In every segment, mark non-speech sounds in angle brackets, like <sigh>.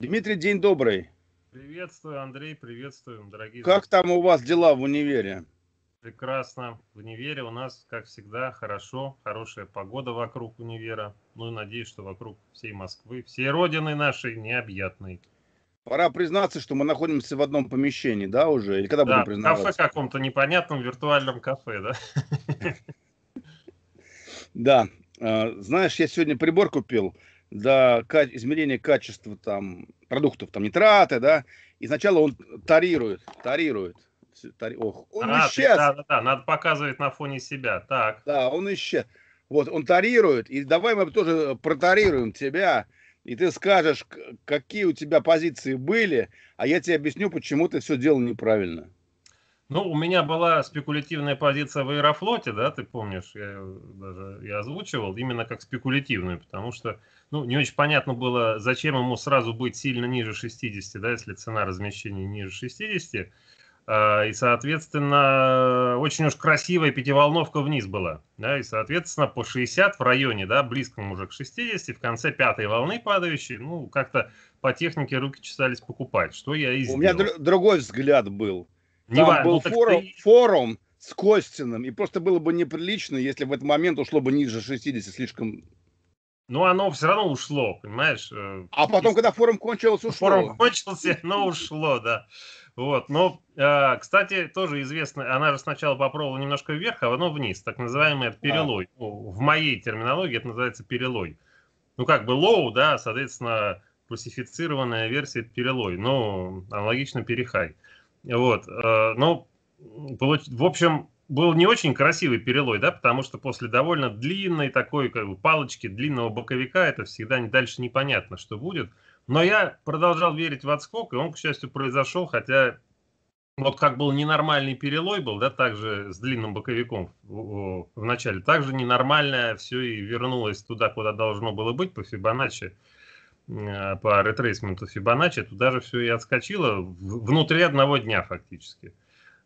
Дмитрий, день добрый. Приветствую, Андрей, приветствуем, дорогие. Как там у вас дела в универе? Прекрасно. В универе у нас, как всегда, хорошо. Хорошая погода вокруг универа. Ну и надеюсь, что вокруг всей Москвы, всей родины нашей необъятной. Пора признаться, что мы находимся в одном помещении, да, уже? Или когда да, будем признаваться? кафе каком-то непонятном виртуальном кафе, да? <laughs> Да. Э, знаешь, я сегодня прибор купил – до измерения качества там, продуктов, там нитраты, да, и сначала он тарирует, тарирует. Тари... Ох, он а, исчез. Да, да, да, надо показывать на фоне себя, так. Да, он исчез. Вот, он тарирует, и давай мы тоже протарируем тебя, и ты скажешь, какие у тебя позиции были, а я тебе объясню, почему ты все делал неправильно. Ну, у меня была спекулятивная позиция в Аэрофлоте, да, ты помнишь, я даже я озвучивал, именно как спекулятивную, потому что ну, не очень понятно было, зачем ему сразу быть сильно ниже 60, да, если цена размещения ниже 60. А, и, соответственно, очень уж красивая пятиволновка вниз была. Да, и, соответственно, по 60 в районе, да, близком уже к 60, в конце пятой волны падающей, ну, как-то по технике руки чесались покупать, что я и сделал. У меня др- другой взгляд был. Там Не важно, был ну, форум, ты... форум с Костиным, и просто было бы неприлично, если в этот момент ушло бы ниже 60 слишком но оно все равно ушло, понимаешь? Э, а потом, когда форум кончился, ушло. Форум кончился, но ушло, да. Вот, но, э, кстати, тоже известно, она же сначала попробовала немножко вверх, а потом вниз, так называемый перелой. А. в моей терминологии это называется перелой. Ну, как бы лоу, да, соответственно, классифицированная версия перелой, ну, аналогично перехай. Вот, Но э, ну, в общем, был не очень красивый перелой, да, потому что после довольно длинной такой как бы, палочки, длинного боковика, это всегда не, дальше непонятно, что будет. Но я продолжал верить в отскок, и он, к счастью, произошел, хотя вот как был ненормальный перелой был, да, также с длинным боковиком в, начале, также ненормальное все и вернулось туда, куда должно было быть, по Фибоначчи, э, по ретрейсменту Фибоначчи, туда же все и отскочило внутри одного дня фактически.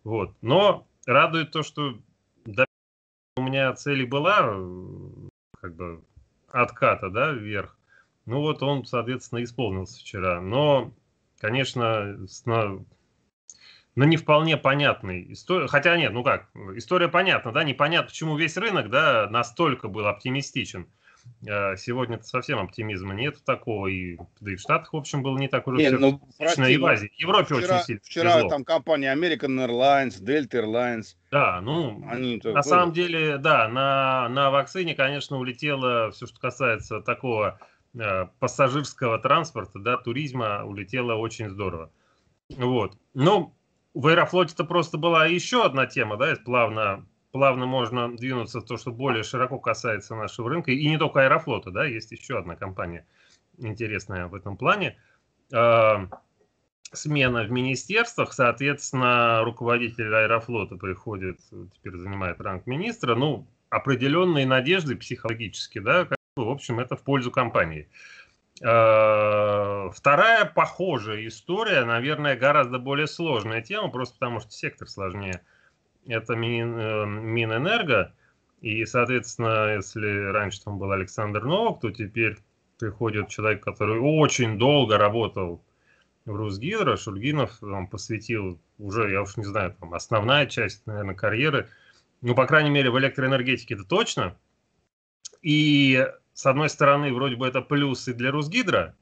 Вот. Но радует то, что да, у меня цель была э, как бы отката, да, вверх. Ну вот он, соответственно, исполнился вчера. Но, конечно, с, на, но ну, не вполне понятный история. Хотя нет, ну как, история понятна, да, непонятно, почему весь рынок, да, настолько был оптимистичен. А, сегодня совсем оптимизма нет такого, и, да и в Штатах, в общем, было не так уже не, все ну, противно. и в Азии. В Европе вчера, очень сильно Вчера тяжело. там компания American Airlines, Delta Airlines. Да, ну, Они на ходят. самом деле, да, на, на вакцине, конечно, улетело все, что касается такого э, пассажирского транспорта, да, туризма, улетело очень здорово. Вот. Ну, в Аэрофлоте-то просто была еще одна тема, да, плавно плавно можно двинуться в то, что более широко касается нашего рынка. И не только Аэрофлота, да, есть еще одна компания интересная в этом плане. А, смена в министерствах, соответственно, руководитель Аэрофлота приходит, теперь занимает ранг министра, ну, определенные надежды психологически, да, как бы, в общем, это в пользу компании. А, вторая похожая история, наверное, гораздо более сложная тема, просто потому что сектор сложнее – это Мин, эм, Минэнерго, и, соответственно, если раньше там был Александр Новак, то теперь приходит человек, который очень долго работал в Русгидро, Шульгинов он посвятил уже, я уж не знаю, там, основная часть, наверное, карьеры, ну, по крайней мере, в электроэнергетике это точно. И, с одной стороны, вроде бы это плюс и для Русгидро,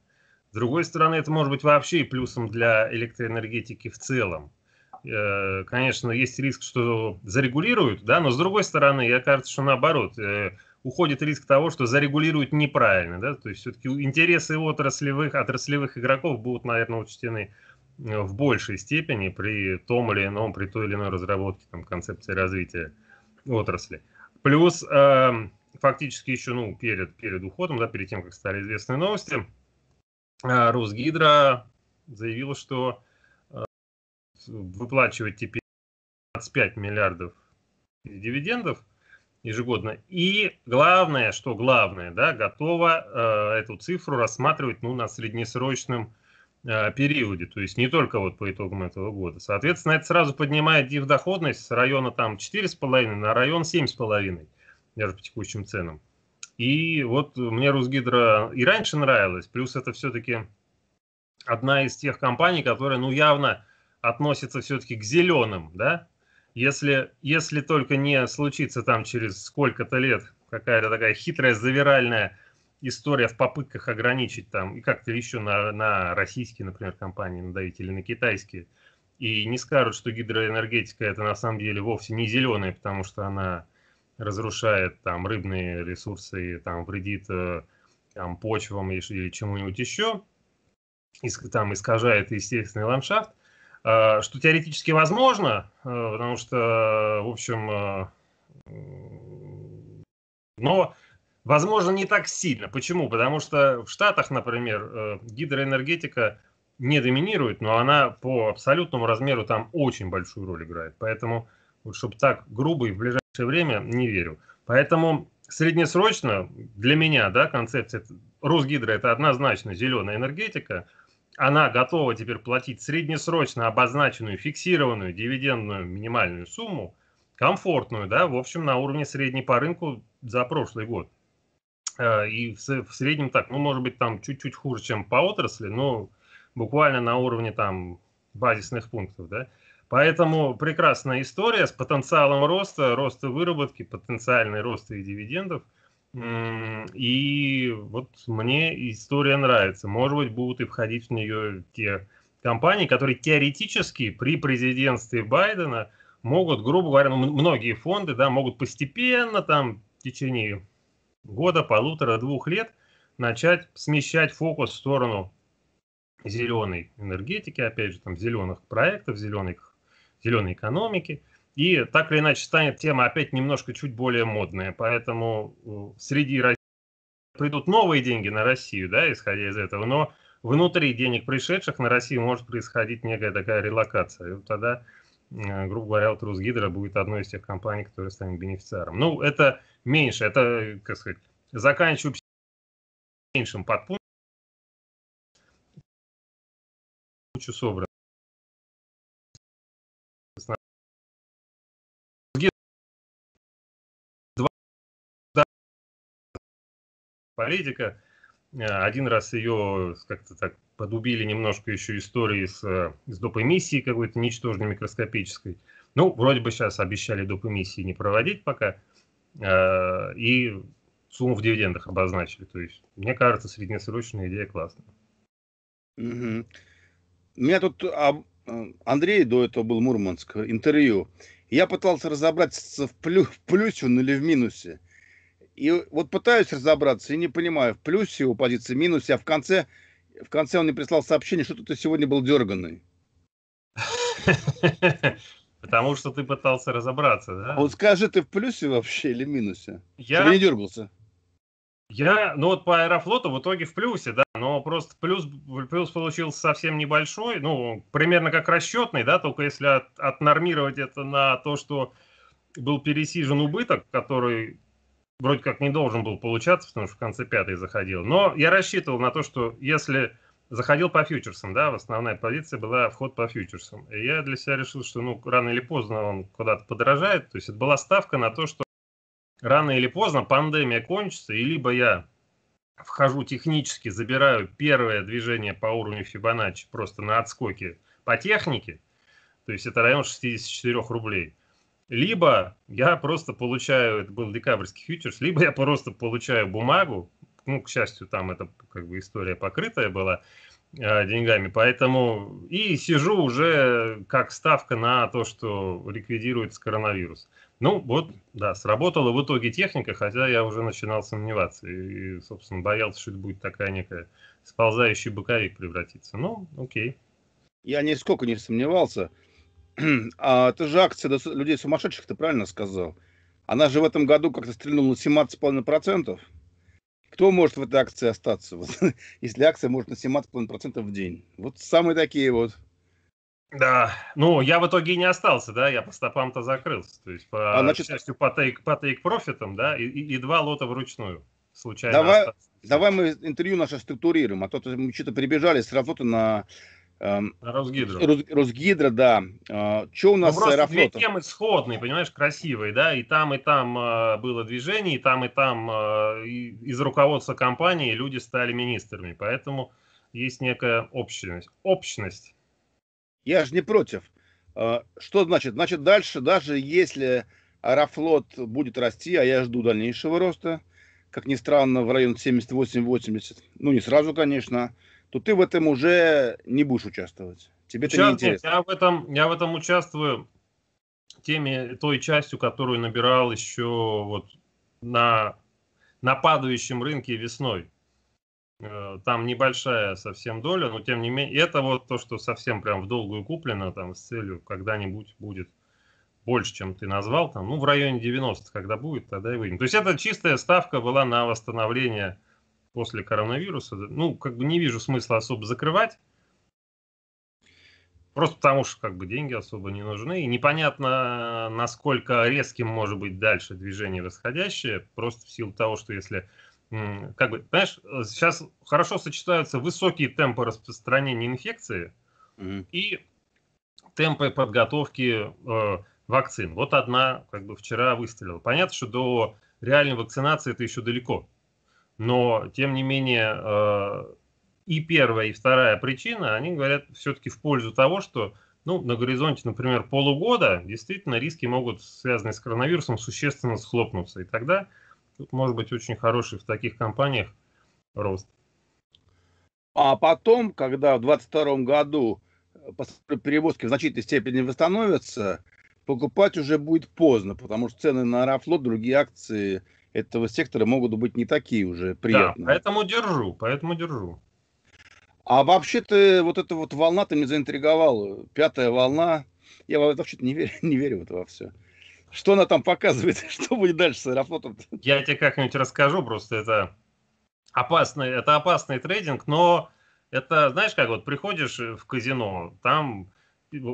с другой стороны, это может быть вообще и плюсом для электроэнергетики в целом. Э, конечно, есть риск, что зарегулируют, да, но с другой стороны, я кажется, что наоборот, э, уходит риск того, что зарегулируют неправильно, да, то есть все-таки интересы отраслевых, отраслевых игроков будут, наверное, учтены э, в большей степени при том или ином, при той или иной разработке там, концепции развития отрасли. Плюс э, фактически еще ну, перед, перед уходом, да, перед тем, как стали известны новости, э, Росгидро заявила, что выплачивать теперь 25 миллиардов дивидендов ежегодно. И главное, что главное, да, готова э, эту цифру рассматривать ну, на среднесрочном э, периоде, то есть не только вот по итогам этого года. Соответственно, это сразу поднимает див доходность с района там 4,5 на район 7,5, даже по текущим ценам. И вот мне Русгидро и раньше нравилось, плюс это все-таки одна из тех компаний, которая ну явно относится все-таки к зеленым, да? Если, если только не случится там через сколько-то лет какая-то такая хитрая завиральная история в попытках ограничить там и как-то еще на, на российские, например, компании надавить или на китайские, и не скажут, что гидроэнергетика это на самом деле вовсе не зеленая, потому что она разрушает там рыбные ресурсы и там вредит э, там, почвам или чему-нибудь еще, иск, там искажает естественный ландшафт, Э, что теоретически возможно, э, потому что, э, в общем, но возможно не так сильно. Почему? Потому что в Штатах, например, гидроэнергетика не доминирует, но она по абсолютному размеру там очень большую роль играет. Поэтому, вот чтобы так грубо и в ближайшее время, не верю. Поэтому среднесрочно для меня, да, концепция Росгидро – это однозначно зеленая энергетика – она готова теперь платить среднесрочно обозначенную фиксированную дивидендную минимальную сумму, комфортную, да, в общем, на уровне средней по рынку за прошлый год. Э, и в среднем так, ну, может быть, там чуть-чуть хуже, чем по отрасли, но буквально на уровне там базисных пунктов, да. Поэтому прекрасная история с потенциалом роста, роста выработки, потенциальный рост и дивидендов – и вот мне история нравится. Может быть, будут и входить в нее те компании, которые теоретически при президентстве Байдена могут, грубо говоря, ну, многие фонды да, могут постепенно там в течение года, полутора, двух лет начать смещать фокус в сторону зеленой энергетики, опять же, там, зеленых проектов, зеленых, зеленой экономики – и так или иначе станет тема опять немножко чуть более модная. Поэтому среди России придут новые деньги на Россию, да, исходя из этого. Но внутри денег пришедших на Россию может происходить некая такая релокация. И вот тогда, грубо говоря, вот Русгидро будет одной из тех компаний, которая станет бенефициаром. Ну, это меньше, это, как сказать, заканчиваю меньшим подпунктом. Кучу собрать. политика. Э, один раз ее как-то так подубили немножко еще истории с, э, с доп. эмиссией какой-то ничтожной микроскопической. Ну, вроде бы сейчас обещали доп. эмиссии не проводить пока. Э, и сумму в дивидендах обозначили. То есть, мне кажется, среднесрочная идея классная. Угу. У меня тут а, Андрей до этого был Мурманск, интервью. Я пытался разобраться, в, плю, в плюсе он или в минусе. И вот пытаюсь разобраться и не понимаю, в плюсе его позиции, минусе, а в конце, в конце он мне прислал сообщение, что ты сегодня был дерганный. Потому что ты пытался разобраться, да? Вот скажи, ты в плюсе вообще или минусе? Я... не дергался. Я, ну вот по Аэрофлоту в итоге в плюсе, да, но просто плюс, плюс получился совсем небольшой, ну, примерно как расчетный, да, только если от, отнормировать это на то, что был пересижен убыток, который вроде как не должен был получаться, потому что в конце пятой заходил. Но я рассчитывал на то, что если заходил по фьючерсам, да, в основная позиция была вход по фьючерсам. И я для себя решил, что ну рано или поздно он куда-то подорожает. То есть это была ставка на то, что рано или поздно пандемия кончится, и либо я вхожу технически, забираю первое движение по уровню Фибоначчи просто на отскоке по технике, то есть это район 64 рублей – либо я просто получаю, это был декабрьский фьючерс, либо я просто получаю бумагу, ну, к счастью, там это как бы история покрытая была э, деньгами, поэтому и сижу уже как ставка на то, что ликвидируется коронавирус. Ну вот, да, сработала в итоге техника, хотя я уже начинал сомневаться и, и собственно, боялся, что это будет такая некая сползающий боковик превратиться. Ну, окей. Я нисколько не сомневался. <clears throat> а это же акция людей сумасшедших, ты правильно сказал. Она же в этом году как-то стрельнула 17,5%. Кто может в этой акции остаться, вот, <laughs> если акция может на 17,5% в день? Вот самые такие вот. Да, ну я в итоге и не остался, да, я по стопам-то закрылся, то есть по, а, значит, счастью, по тейк, по тейк профитам, да, и, и два лота вручную случайно. Давай, остался. давай мы интервью наше структурируем, а то мы что-то прибежали с работы на Эм, Росгидро. Росгидро, да. А, что у ну, нас ну, с аэрофлотом? две темы сходные, понимаешь, красивые, да, и там, и там э, было движение, и там, и там э, из руководства компании люди стали министрами, поэтому есть некая общность. общность. Я же не против. А, что значит? Значит, дальше, даже если аэрофлот будет расти, а я жду дальнейшего роста, как ни странно, в район 78-80, ну, не сразу, конечно, то ты в этом уже не будешь участвовать. Тебе Сейчас, это не интересно. я в этом, я в этом участвую теми, той частью, которую набирал еще вот на, на падающем рынке весной. Э, там небольшая совсем доля, но тем не менее, это вот то, что совсем прям в долгую куплено, там с целью когда-нибудь будет больше, чем ты назвал, там, ну, в районе 90, когда будет, тогда и выйдем. То есть это чистая ставка была на восстановление э, после коронавируса, ну, как бы не вижу смысла особо закрывать. Просто потому что как бы деньги особо не нужны. И непонятно, насколько резким может быть дальше движение восходящее. Просто в силу того, что если как бы, понимаешь, сейчас хорошо сочетаются высокие темпы распространения инфекции mm-hmm. и темпы подготовки э, вакцин. Вот одна как бы вчера выстрелила. Понятно, что до реальной вакцинации это еще далеко. Но, тем не менее, э, и первая, и вторая причина, они говорят все-таки в пользу того, что ну, на горизонте, например, полугода, действительно риски могут, связанные с коронавирусом, существенно схлопнуться. И тогда тут может быть очень хороший в таких компаниях рост. А потом, когда в 2022 году перевозки в значительной степени восстановятся, покупать уже будет поздно, потому что цены на Аэрофлот, другие акции этого сектора могут быть не такие уже приятные. Да, поэтому держу, поэтому держу. А вообще-то вот эта вот волна-то меня заинтриговала. Пятая волна. Я вообще-то не верю, <laughs> не верю в во все. Что она там показывает? <laughs> Что будет дальше с Аэрофлотом? Я тебе как-нибудь расскажу, просто это опасный, это опасный трейдинг, но это, знаешь, как вот приходишь в казино, там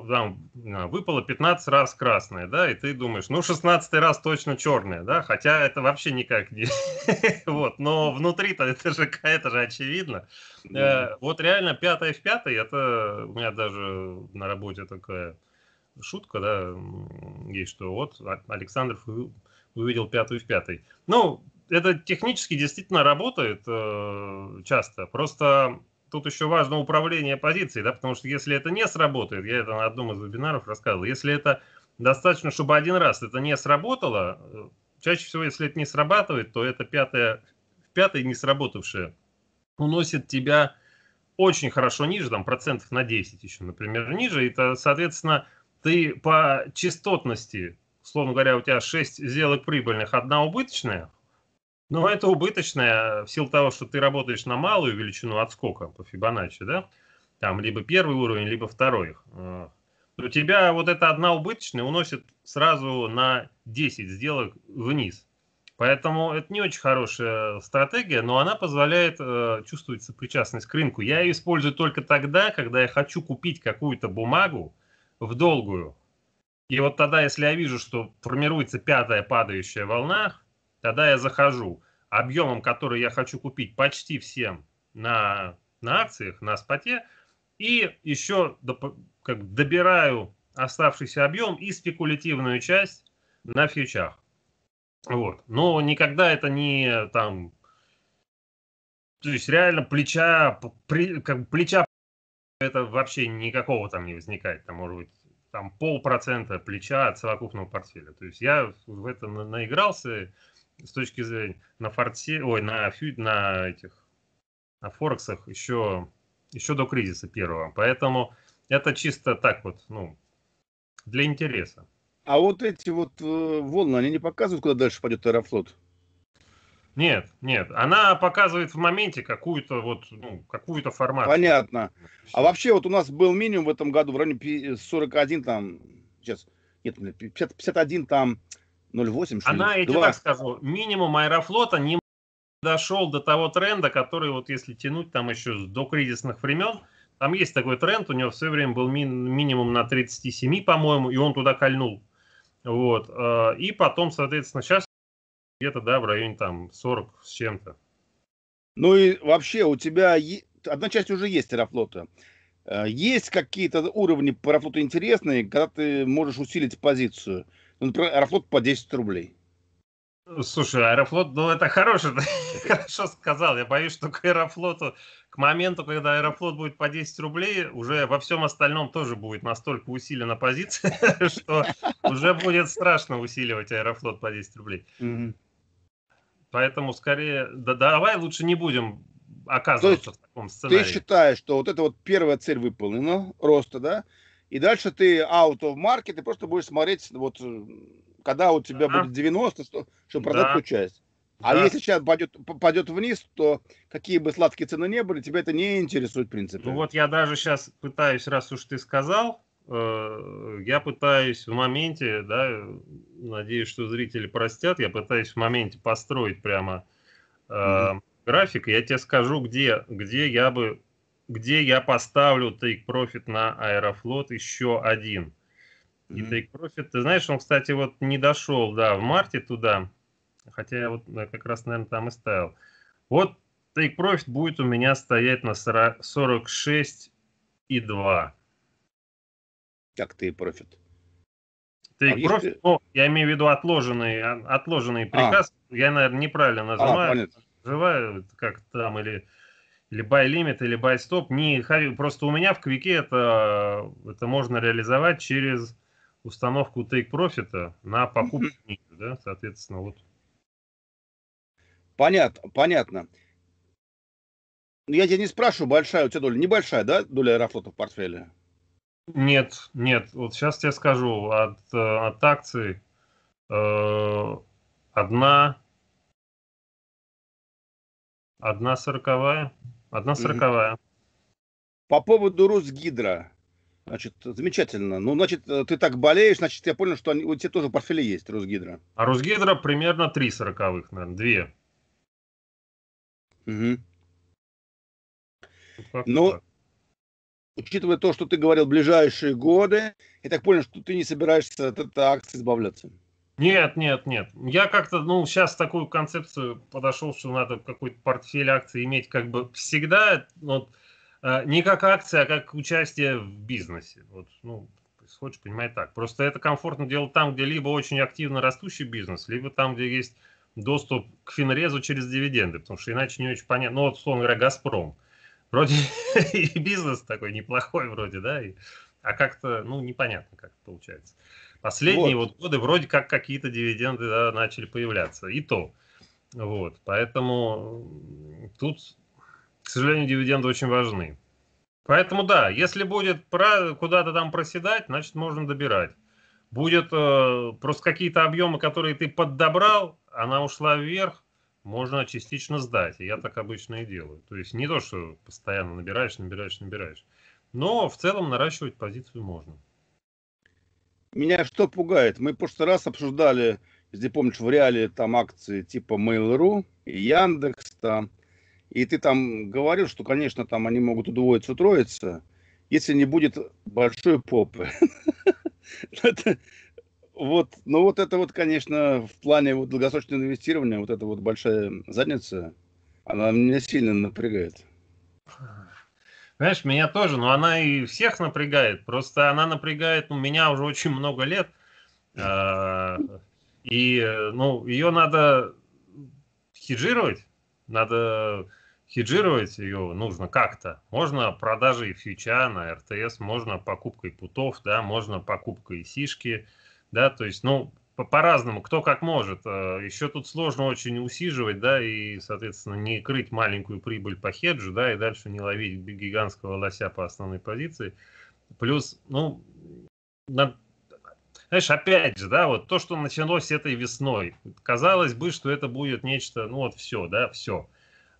там, а, выпало 15 раз красное, да, и ты думаешь, ну, 16 раз точно черное, да, хотя это вообще никак не... <laughs> Вот, но внутри-то это же, <laughs> это же очевидно. Э, вот реально 5 в 5, это у меня даже на работе такая шутка, да, есть, что вот а-, Александр увидел пятую в пятой. Ну, это технически действительно работает э, часто. Просто тут еще важно управление позицией, да, потому что если это не сработает, я это на одном из вебинаров рассказывал, если это достаточно, чтобы один раз это не сработало, э, чаще всего, если это не срабатывает, то это пятое, пятое не сработавшее уносит тебя очень хорошо ниже, там процентов на 10 еще, например, ниже, и, то, соответственно, ты по частотности, условно говоря, у тебя 6 сделок прибыльных, одна убыточная, но ну, это убыточное э, в силу того, что ты работаешь на малую величину отскока по Фибоначчи, да? Там либо первый уровень, либо второй. У э, тебя вот эта одна убыточная уносит сразу на 10 сделок вниз. Поэтому это не очень хорошая стратегия, но она позволяет э, чувствовать сопричастность к рынку. Я ее использую только тогда, когда я хочу купить какую-то бумагу в долгую. И вот тогда, если я вижу, что формируется пятая падающая волна, Тогда я захожу объемом, который я хочу купить почти всем на, на акциях, на споте, и еще доп, как, добираю оставшийся объем и спекулятивную часть на фьючах. Вот. Но никогда это не там... То есть реально плеча, при, как, плеча это вообще никакого там не возникает. Там может быть там полпроцента плеча от совокупного портфеля. То есть я в это наигрался, с точки зрения на форте, ой, на на этих, на форексах еще, еще до кризиса первого. Поэтому это чисто так вот, ну, для интереса. А вот эти вот э, волны, они не показывают, куда дальше пойдет Аэрофлот? Нет, нет. Она показывает в моменте какую-то вот, ну, какую-то формацию. Понятно. А вообще вот у нас был минимум в этом году в районе 41 там, сейчас, нет, 51 там 0,8, что Она, ли? я тебе так скажу, минимум аэрофлота не дошел до того тренда, который вот если тянуть там еще до кризисных времен, там есть такой тренд, у него все время был ми минимум на 37, по-моему, и он туда кольнул. Вот. Э, и потом, соответственно, сейчас где-то, да, в районе там 40 с чем-то. Ну и вообще у тебя е... одна часть уже есть Аэрофлота. Э, есть какие-то уровни Аэрофлота интересные, когда ты можешь усилить позицию – например, Аэрофлот по 10 рублей. Слушай, Аэрофлот, ну это хороший, ты <laughs> хорошо сказал. Я боюсь, что к Аэрофлоту, к моменту, когда Аэрофлот будет по 10 рублей, уже во всем остальном тоже будет настолько усилена позиция, <laughs> что уже будет страшно усиливать Аэрофлот по 10 рублей. Поэтому скорее, да давай лучше не будем оказываться в таком сценарии. Ты считаешь, что вот эта вот первая цель выполнена, роста, да? и дальше ты out of market, ты просто будешь смотреть, вот, э, когда у тебя ага. будет 90, чтобы продать да. часть. А да. если сейчас пойдет, пойдет вниз, то какие бы сладкие цены не были, тебя это не интересует, в принципе. Ну вот я даже сейчас пытаюсь, раз уж ты сказал, э, я пытаюсь в моменте, да, надеюсь, что зрители простят, я пытаюсь в моменте построить прямо э, mm-hmm. график. Я тебе скажу, где, где я бы где я поставлю Take Profit на Аэрофлот еще один. И Take Profit, ты знаешь, он, кстати, вот не дошел, да, в марте туда, хотя я вот э, как раз, наверное, там и ставил. Вот Take Profit будет у меня стоять на 46,2. Как ты профит? А take а Profit, если... ну, я имею в виду отложенный, а, отложенный а. приказ. А. Я, наверное, неправильно называю. А, называю как там или или buy limit, или buy stop. Не, просто у меня в квике это, это можно реализовать через установку take profit на покупку книги, да, соответственно, вот. Понятно, понятно. Ну, я тебя не спрашиваю, большая у тебя доля, небольшая, да, доля Аэрофлота в портфеле? Нет, нет, вот сейчас я скажу, от, от акций э, одна, одна сороковая, Одна сороковая. По поводу Русгидро. Значит, замечательно. Ну, значит, э, ты так болеешь, значит, я понял, что они, у тебя тоже портфели есть, Русгидро. А Русгидро примерно три сороковых, наверное, две. Угу. Ну, Но, учитывая то, что ты говорил, ближайшие годы, я так понял, что ты не собираешься от этой акции избавляться. Нет, нет, нет. Я как-то, ну, сейчас такую концепцию подошел, что надо какой-то портфель акций иметь как бы всегда, вот, э, не как акция, а как участие в бизнесе. Вот, ну, хочешь понимать так. Просто это комфортно делать там, где либо очень активно растущий бизнес, либо там, где есть доступ к Финрезу через дивиденды, потому что иначе не очень понятно. Ну, вот, условно говоря, «Газпром». Вроде <laughs> и бизнес такой неплохой вроде, да, и, а как-то, ну, непонятно, как это получается. Последние вот. вот годы вроде как какие-то дивиденды да, начали появляться. И то. Вот. Поэтому э, тут, к сожалению, дивиденды очень важны. Поэтому да, если будет куда-то там проседать, значит можно добирать. Будет э, просто какие-то объемы, которые ты поддобрал, она ушла вверх, можно частично сдать. я так обычно и делаю. То есть не то, что постоянно набираешь, набираешь, набираешь. Но в целом наращивать позицию можно меня что пугает? Мы в прошлый раз обсуждали, если помнишь, в реале там акции типа Mail.ru, Яндекс там, и ты там говорил, что, конечно, там они могут удвоиться, утроиться, если не будет большой попы. <laughs> Вот, ну вот это вот, конечно, в плане вот долгосрочного инвестирования, вот эта вот большая задница, она меня сильно напрягает. Знаешь, меня тоже, но она и всех напрягает. Просто она напрягает у меня уже очень много лет. А, и, ну, ее надо хеджировать. Надо хеджировать ее нужно как-то. Можно продажей фьюча на РТС, можно покупкой путов, да, можно покупкой сишки, да, то есть, ну, по-разному, по кто как может. А, Еще тут сложно очень усиживать, да, и, соответственно, не крыть маленькую прибыль по хеджу, да, и дальше не ловить гигантского лося по основной позиции. Плюс, ну, на... знаешь, опять же, да, вот то, что началось этой весной, казалось бы, что это будет нечто, ну вот все, да, все.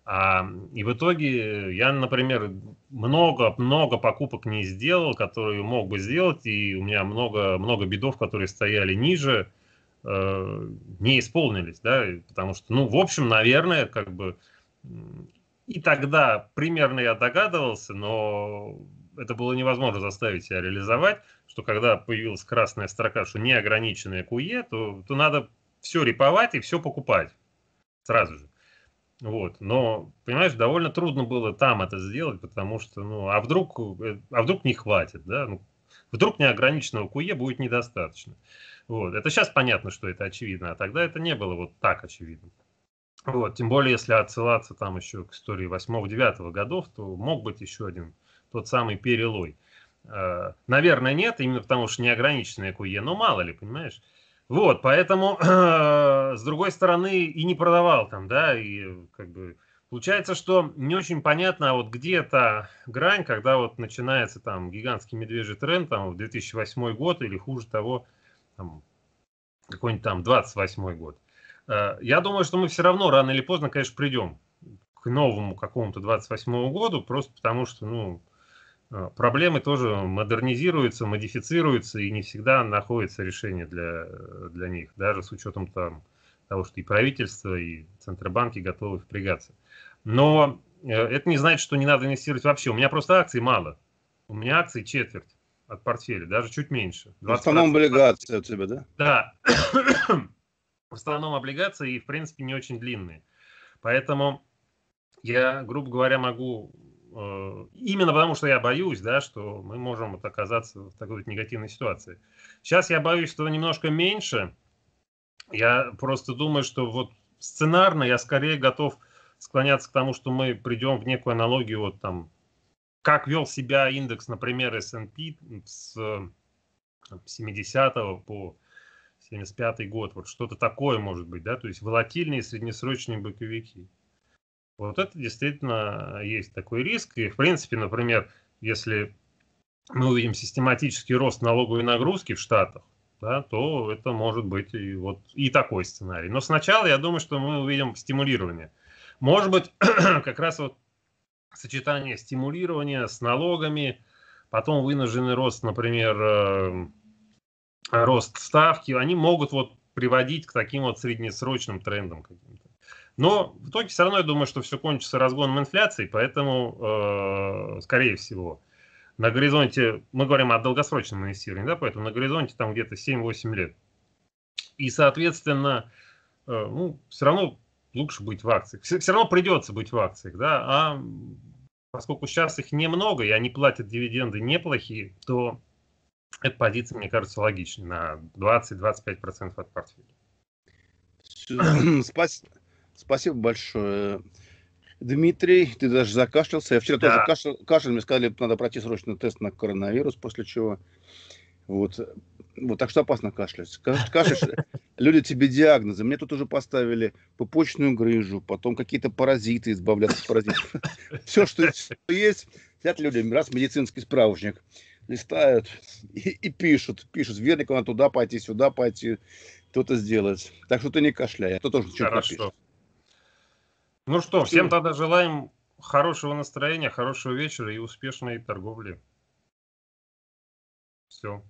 А, и в итоге я, например, много-много покупок не сделал, которые мог бы сделать, и у меня много-много бедов, которые стояли ниже, Э, не исполнились, да, потому что, ну, в общем, наверное, как бы и тогда примерно я догадывался, но это было невозможно заставить себя реализовать, что когда появилась красная строка, что неограниченное куе, то, то надо все реповать и все покупать сразу же. Вот. Но, понимаешь, довольно трудно было там это сделать, потому что, ну, а вдруг, э, а вдруг не хватит, да? Ну, Вдруг неограниченного куе будет недостаточно. Вот. Это сейчас понятно, что это очевидно, а тогда это не было вот так очевидно. Вот. Тем более, если отсылаться там еще к истории 8-9 годов, то мог быть еще один тот самый перелой. А, наверное, нет, именно потому что неограниченное куе, но мало ли, понимаешь? Вот, поэтому, <clears throat> с другой стороны, и не продавал там, да, и э, как бы Получается, что не очень понятно, а вот где то грань, когда вот начинается там гигантский медвежий тренд, там в 2008 год или хуже того, какой-нибудь там 28 год. Э, я думаю, что мы все равно рано или поздно, конечно, придем к новому какому-то 28 году, просто потому что, ну, э, проблемы тоже модернизируются, модифицируются, и не всегда находится решение для, э, для них, даже с учетом там, того, что и правительство, и центробанки готовы впрягаться. Но э, это не значит, что не надо инвестировать вообще. У меня просто акций мало. У меня акций четверть от портфеля, даже чуть меньше. В основном облигации у тебя, да? Да. в основном облигации и, в принципе, не очень длинные. Поэтому я, грубо говоря, могу э, именно потому, что я боюсь, да, что мы можем вот оказаться в такой вот негативной ситуации. Сейчас я боюсь, что немножко меньше. Я просто думаю, что вот сценарно я скорее готов склоняться к тому, что мы придем в некую аналогию, вот там, как вел себя индекс, например, S&P с 70 по 75 год, вот что-то такое может быть, да, то есть волатильные среднесрочные боковики. Вот это действительно есть такой риск, и в принципе, например, если мы увидим систематический рост налоговой нагрузки в Штатах, да, то это может быть и, вот, и такой сценарий. Но сначала я думаю, что мы увидим стимулирование. Может быть, <clears throat> как раз вот сочетание стимулирования с налогами, потом вынужденный рост, например, э, рост ставки, они могут вот приводить к таким вот среднесрочным трендам каким-то. Но в итоге все равно я думаю, что все кончится разгоном инфляции, поэтому, э, скорее всего, на горизонте, мы говорим о долгосрочном инвестировании, да, поэтому на горизонте там где-то 7-8 лет. И, соответственно, э, ну, все равно лучше быть в акциях. Все, все равно придется быть в акциях, да, а поскольку сейчас их немного, и они платят дивиденды неплохие, то эта позиция, мне кажется, логична на 20-25% от портфеля. <clears throat> Спас... Спасибо большое. Дмитрий, ты даже закашлялся. Я вчера да. тоже кашлял, кашель. Мне сказали, надо пройти срочно тест на коронавирус, после чего вот. Вот, так что опасно кашлять. Кашляешь, люди тебе диагнозы. Мне тут уже поставили пупочную грыжу, потом какие-то паразиты избавляться от паразитов. <laughs> Все, что есть, сидят люди, раз медицинский справочник, листают и, и пишут, пишут, верник куда туда пойти, сюда пойти, кто-то сделать. Так что ты не кашляй, это а тоже что-то Хорошо. Напишет. Ну что, всем тогда желаем хорошего настроения, хорошего вечера и успешной торговли. Все.